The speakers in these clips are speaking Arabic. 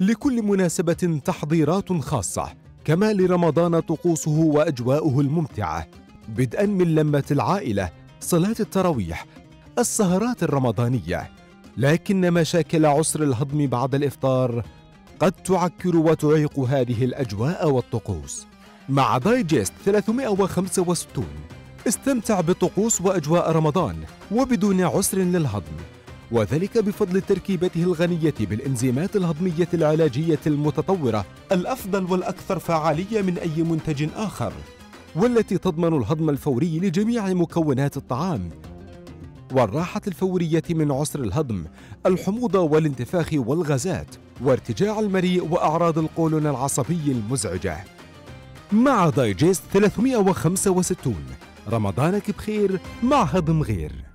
لكل مناسبة تحضيرات خاصة كما لرمضان طقوسه وأجواؤه الممتعة بدءا من لمة العائلة صلاة التراويح السهرات الرمضانية لكن مشاكل عسر الهضم بعد الإفطار قد تعكر وتعيق هذه الأجواء والطقوس مع دايجست 365 استمتع بطقوس وأجواء رمضان وبدون عسر للهضم وذلك بفضل تركيبته الغنية بالإنزيمات الهضمية العلاجية المتطورة الأفضل والأكثر فعالية من أي منتج آخر والتي تضمن الهضم الفوري لجميع مكونات الطعام والراحة الفورية من عسر الهضم الحموضة والانتفاخ والغازات وارتجاع المريء وأعراض القولون العصبي المزعجة مع دايجيست 365 رمضانك بخير مع هضم غير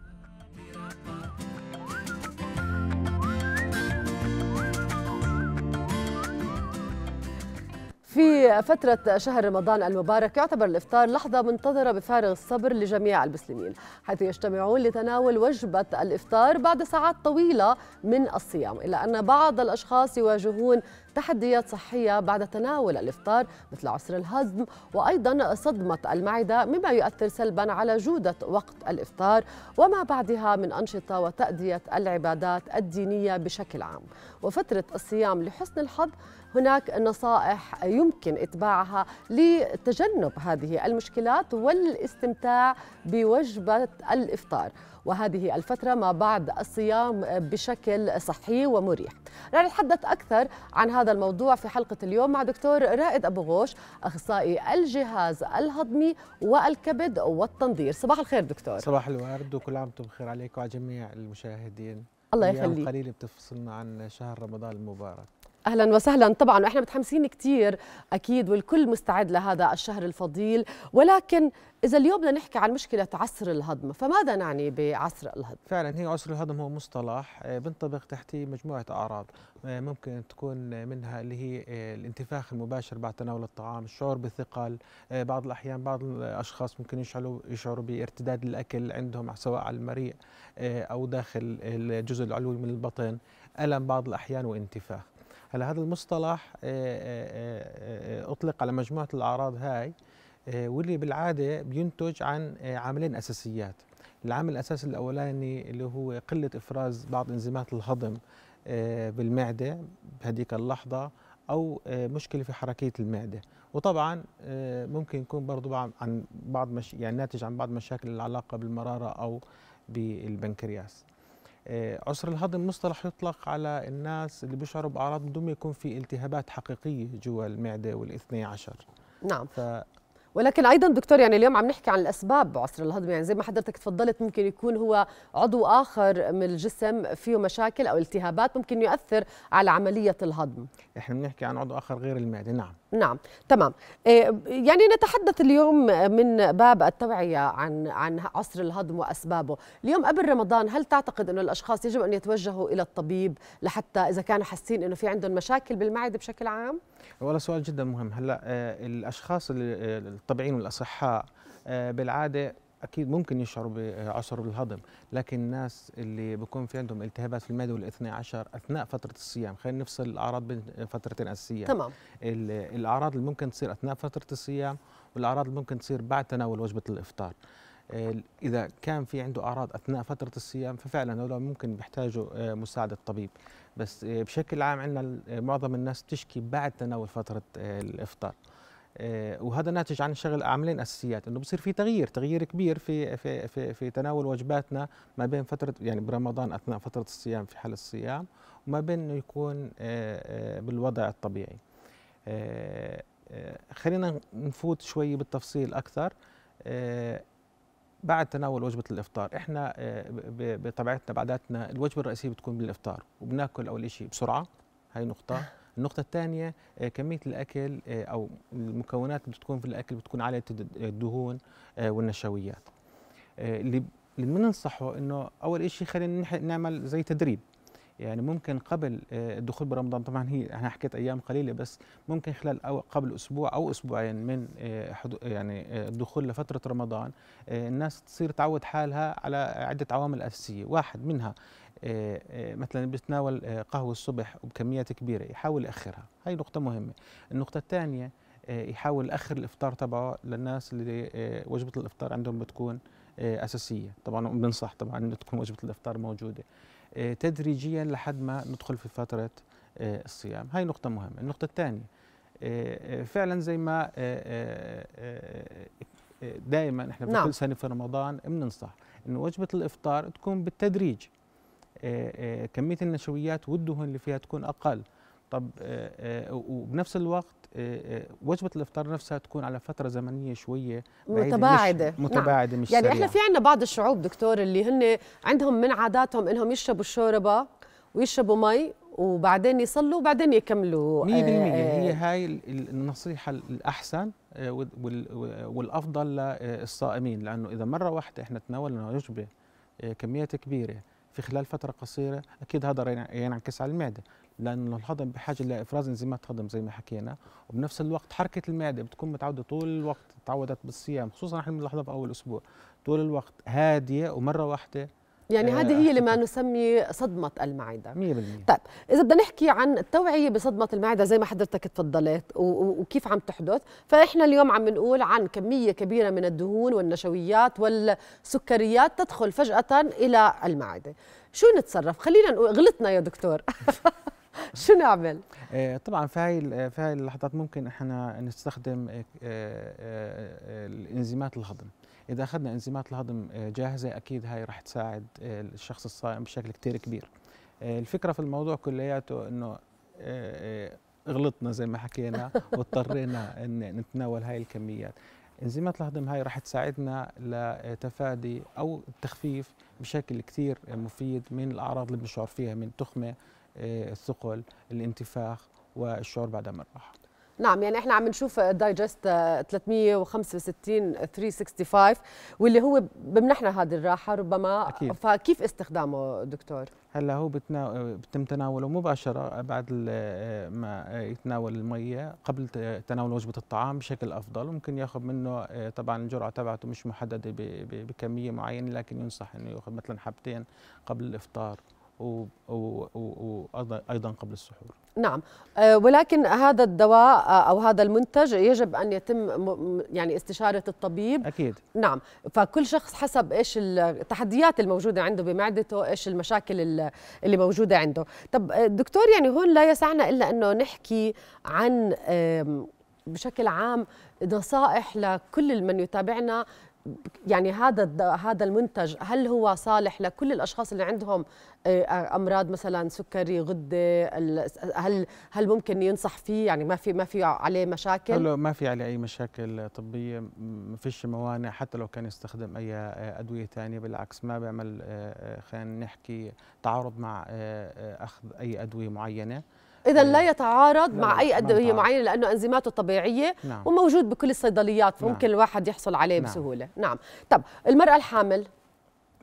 في فترة شهر رمضان المبارك يعتبر الإفطار لحظة منتظرة بفارغ الصبر لجميع المسلمين حيث يجتمعون لتناول وجبة الإفطار بعد ساعات طويلة من الصيام إلا أن بعض الأشخاص يواجهون تحديات صحية بعد تناول الإفطار مثل عسر الهضم وأيضا صدمة المعدة مما يؤثر سلبا على جودة وقت الإفطار وما بعدها من أنشطة وتأدية العبادات الدينية بشكل عام وفترة الصيام لحسن الحظ هناك نصائح يمكن من إتباعها لتجنب هذه المشكلات والاستمتاع بوجبة الإفطار وهذه الفترة ما بعد الصيام بشكل صحي ومريح رح نتحدث أكثر عن هذا الموضوع في حلقة اليوم مع دكتور رائد أبو غوش أخصائي الجهاز الهضمي والكبد والتنظير صباح الخير دكتور صباح الورد وكل عام وانتم بخير عليكم وعلى جميع المشاهدين الله يخليك قليل بتفصلنا عن شهر رمضان المبارك اهلا وسهلا طبعا احنا متحمسين كثير اكيد والكل مستعد لهذا الشهر الفضيل ولكن اذا اليوم بدنا نحكي عن مشكله عسر الهضم فماذا نعني بعسر الهضم فعلا هي عسر الهضم هو مصطلح آه، بنطبق تحتيه مجموعه اعراض آه، ممكن تكون آه، منها اللي هي الانتفاخ المباشر بعد تناول الطعام الشعور بالثقل بعض الاحيان بعض الاشخاص ممكن يشعروا يشعروا بارتداد الاكل عندهم سواء على المريء او داخل الجزء العلوي من البطن الم بعض الاحيان وانتفاخ هلا هذا المصطلح آه، آه، آه، اطلق على مجموعه الاعراض هاي واللي بالعاده بينتج عن عاملين اساسيات العامل الاساسي الاولاني اللي هو قله افراز بعض انزيمات الهضم بالمعده بهذيك اللحظه او مشكله في حركيه المعده وطبعا ممكن يكون برضه عن بعض مش يعني ناتج عن بعض مشاكل العلاقه بالمراره او بالبنكرياس آه، عسر الهضم مصطلح يطلق على الناس اللي بيشعروا بأعراض من دون يكون في التهابات حقيقية جوا المعدة والاثني عشر نعم ف... ولكن ايضا دكتور يعني اليوم عم نحكي عن الاسباب عسر الهضم يعني زي ما حضرتك تفضلت ممكن يكون هو عضو اخر من الجسم فيه مشاكل او التهابات ممكن يؤثر على عمليه الهضم احنا بنحكي عن عضو اخر غير المعده نعم نعم تمام آه، يعني نتحدث اليوم من باب التوعية عن عن عصر الهضم وأسبابه اليوم قبل رمضان هل تعتقد أن الأشخاص يجب أن يتوجهوا إلى الطبيب لحتى إذا كانوا حاسين أنه في عندهم مشاكل بالمعدة بشكل عام؟ والله سؤال جدا مهم هلا آه، الأشخاص آه، الطبيعيين والأصحاء بالعادة اكيد ممكن يشعروا باشعر بالهضم لكن الناس اللي بيكون في عندهم التهابات في المعده والاثني عشر اثناء فتره الصيام خلينا نفصل الاعراض بين فترتين اساسيه تمام الاعراض اللي ممكن تصير اثناء فتره الصيام والاعراض اللي ممكن تصير بعد تناول وجبه الافطار اذا كان في عنده اعراض اثناء فتره الصيام ففعلا هؤلاء ممكن بيحتاجوا آه، مساعده طبيب بس آه، بشكل عام عندنا معظم الناس تشكي بعد تناول فتره آه، الافطار آه، وهذا ناتج عن شغل عاملين اساسيات انه بصير في تغيير تغيير كبير في في في, في تناول وجباتنا ما بين فتره يعني برمضان اثناء فتره الصيام في حال الصيام وما بين انه يكون آه، آه، بالوضع الطبيعي خلينا نفوت شوي بالتفصيل اكثر بعد تناول وجبه الافطار احنا بطبيعتنا بعداتنا الوجبه الرئيسيه بتكون بالافطار وبناكل اول شيء بسرعه هاي نقطه النقطة الثانية آه، كمية الأكل آه، أو المكونات اللي بتكون في الأكل بتكون عالية الدهون آه، والنشويات اللي بننصحه إنه أول شيء خلينا نعمل زي تدريب يعني ممكن قبل آه، الدخول برمضان طبعا هي انا حكيت ايام قليله بس ممكن خلال أو قبل اسبوع او اسبوعين من آه، يعني آه، الدخول لفتره رمضان الناس تصير تعود حالها على عده عوامل اساسيه واحد منها مثلا بيتناول قهوه الصبح وبكميات كبيره يحاول ياخرها هاي نقطه مهمه النقطه الثانيه يحاول ياخر الافطار تبعه للناس اللي وجبه الافطار عندهم بتكون اساسيه طبعا بنصح طبعا انه تكون وجبه الافطار موجوده آه، تدريجيا لحد ما ندخل في فترة آه، الصيام هاي نقطة مهمة النقطة الثانية آه، فعلا زي ما دائما احنا في كل نعم. سنة في رمضان بننصح انه وجبة الافطار تكون بالتدريج كمية النشويات والدهون اللي فيها تكون اقل طب وبنفس الوقت آه، آه، وجبه الافطار نفسها تكون على فتره زمنيه شويه متباعده مش متباعده نعم. مش يعني سريعة. احنا في عندنا بعض الشعوب دكتور اللي هن عندهم من عاداتهم انهم يشربوا الشوربه ويشربوا مي وبعدين يصلوا وبعدين يكملوا 100% آه،, آه هي هاي النصيحه الاحسن والافضل للصائمين لانه اذا مره واحده احنا تناولنا وجبه كميات كبيره في خلال فتره قصيره اكيد هذا ينعكس على المعده لأن الهضم بحاجة لإفراز انزيمات هضم زي ما حكينا وبنفس الوقت حركة المعدة بتكون متعودة طول الوقت تعودت بالصيام خصوصا نحن بنلاحظها في أول أسبوع طول الوقت هادية ومرة واحدة يعني آه، هذه هي اللي ما نسمي صدمة المعدة 100% طيب إذا بدنا نحكي عن التوعية بصدمة المعدة زي ما حضرتك تفضلت وكيف عم تحدث فإحنا اليوم عم نقول عن كمية كبيرة من الدهون والنشويات والسكريات تدخل فجأة إلى المعدة شو نتصرف خلينا نقول غلطنا يا دكتور شو نعمل؟ آه، طبعا في هاي آه، في هاي اللحظات ممكن احنا نستخدم آه، الانزيمات الهضم اذا اخذنا انزيمات الهضم جاهزه اكيد هاي راح تساعد الشخص الصائم بشكل كثير كبير الفكره في الموضوع كلياته انه غلطنا زي ما حكينا واضطرينا ان نتناول هاي الكميات انزيمات الهضم هاي راح تساعدنا لتفادي او التخفيف بشكل كثير مفيد من الاعراض اللي بنشعر فيها من تخمه آه، الثقل الانتفاخ والشعور بعدم الراحه نعم يعني احنا عم نشوف دايجست 365 365 واللي هو بمنحنا هذه الراحه ربما أكيد. فكيف استخدامه دكتور هلا هو بتم تناوله مباشره بعد ما يتناول الميه قبل تناول وجبه الطعام بشكل افضل وممكن ياخذ منه آه، طبعا الجرعه تبعته مش محدده بكميه معينه لكن ينصح انه ياخذ مثلا حبتين قبل الافطار وايضا قبل السحور نعم آه، ولكن هذا الدواء آه، او هذا المنتج يجب ان يتم يعني استشاره الطبيب اكيد نعم فكل شخص حسب ايش التحديات الموجوده عنده بمعدته ايش المشاكل اللي موجوده عنده طب آه، دكتور يعني هون لا يسعنا الا انه نحكي عن بشكل عام نصائح لكل من يتابعنا يعني هذا هذا المنتج هل هو صالح لكل الاشخاص اللي عندهم آه، امراض مثلا سكري غده هل هل ممكن ينصح فيه يعني ما في ما في عليه مشاكل هلا ما في عليه اي مشاكل طبيه ما فيش موانع حتى لو كان يستخدم اي آه، ادويه ثانيه بالعكس ما بيعمل آه، خلينا نحكي تعارض مع اخذ اي ادويه معينه اذا أيوة. لا يتعارض لا مع اي ادويه معينه لانه انزيماته طبيعيه نعم. وموجود بكل الصيدليات فممكن نعم. الواحد يحصل عليه نعم. بسهوله نعم طب المراه الحامل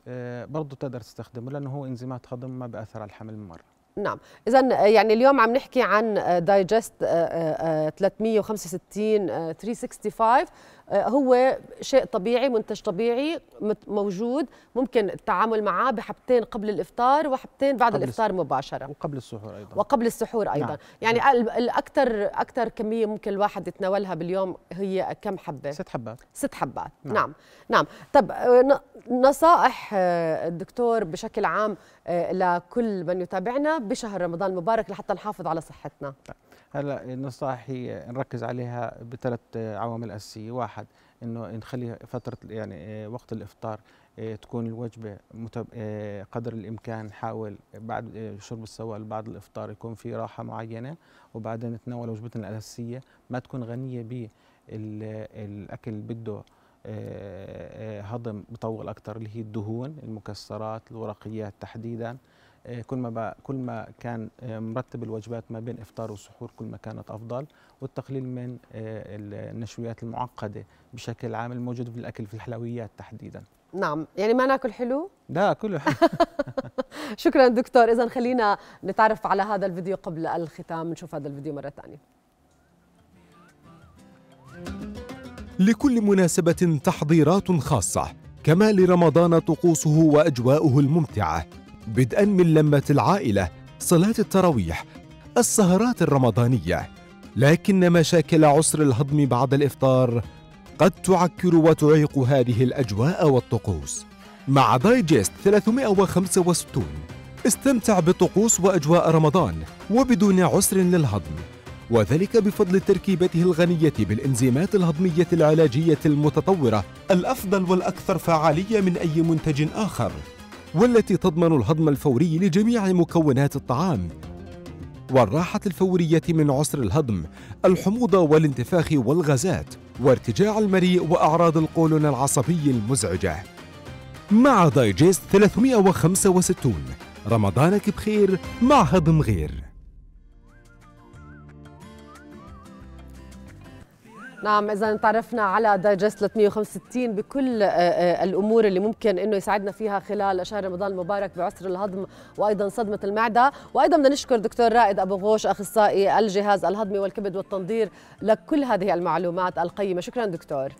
آه برضه تقدر تستخدمه لانه هو انزيمات هضم ما بأثر على الحمل من مره نعم اذا يعني اليوم عم نحكي عن دايجست 365 آه، 365 آه، آه، آه، هو شيء طبيعي منتج طبيعي موجود ممكن التعامل معه بحبتين قبل الافطار وحبتين بعد الافطار مباشره وقبل السحور ايضا وقبل السحور نعم. ايضا يعني نعم. يعني الاكثر اكثر كميه ممكن الواحد يتناولها باليوم هي كم حبه ست حبات ست حبات نعم نعم, نعم. طب آه، نصائح آه، الدكتور بشكل عام لكل من يتابعنا بشهر رمضان المبارك لحتى نحافظ على صحتنا نعم. هلا النصائح هي نركز عليها بثلاث عوامل اساسيه واحد انه نخلي فتره يعني آه، وقت الافطار آه، تكون الوجبه متب... آه، قدر الامكان نحاول بعد شرب السوائل بعد الافطار يكون في راحه معينه وبعدين نتناول وجبتنا الاساسيه ما تكون غنيه بالاكل بده هضم بطول اكثر اللي هي الدهون المكسرات الورقيات تحديدا آه، كل ما كل ما كان آه، مرتب الوجبات ما بين افطار وسحور كل ما كانت افضل والتقليل من آه، النشويات المعقده بشكل عام الموجود في الاكل في الحلويات تحديدا نعم يعني ما ناكل حلو لا كله حلو شكرا دكتور اذا خلينا نتعرف على هذا الفيديو قبل الختام نشوف هذا الفيديو مره ثانيه لكل مناسبة تحضيرات خاصة كما لرمضان طقوسه وأجواؤه الممتعة بدءا من لمة العائلة صلاة التراويح السهرات الرمضانية لكن مشاكل عسر الهضم بعد الإفطار قد تعكر وتعيق هذه الأجواء والطقوس مع دايجست 365 استمتع بطقوس وأجواء رمضان وبدون عسر للهضم وذلك بفضل تركيبته الغنية بالإنزيمات الهضمية العلاجية المتطورة الأفضل والأكثر فعالية من أي منتج آخر والتي تضمن الهضم الفوري لجميع مكونات الطعام والراحة الفورية من عسر الهضم الحموضة والانتفاخ والغازات وارتجاع المريء وأعراض القولون العصبي المزعجة مع دايجيست 365 رمضانك بخير مع هضم غير نعم اذا تعرفنا على دايجست 365 بكل آه، آه، الامور اللي ممكن انه يساعدنا فيها خلال شهر رمضان المبارك بعسر الهضم وايضا صدمه المعده وايضا بدنا نشكر دكتور رائد ابو غوش اخصائي الجهاز الهضمي والكبد والتنظير لكل هذه المعلومات القيمه شكرا دكتور